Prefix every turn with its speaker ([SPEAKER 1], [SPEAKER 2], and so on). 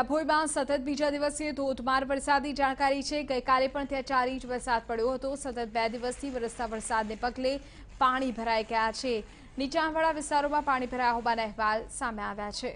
[SPEAKER 1] ડભોઈમાં સતત બીજા દિવસે ધોધમાર વરસાદની જાણકારી છે ગઈકાલે પણ ત્યાં ચાર ઇંચ વરસાદ પડ્યો હતો સતત બે દિવસથી વરસતા વરસાદને પગલે પાણી ભરાઈ ગયા છે નીચાણવાળા વિસ્તારોમાં પાણી ભરાયા હોવાના અહેવાલ સામે આવ્યા છે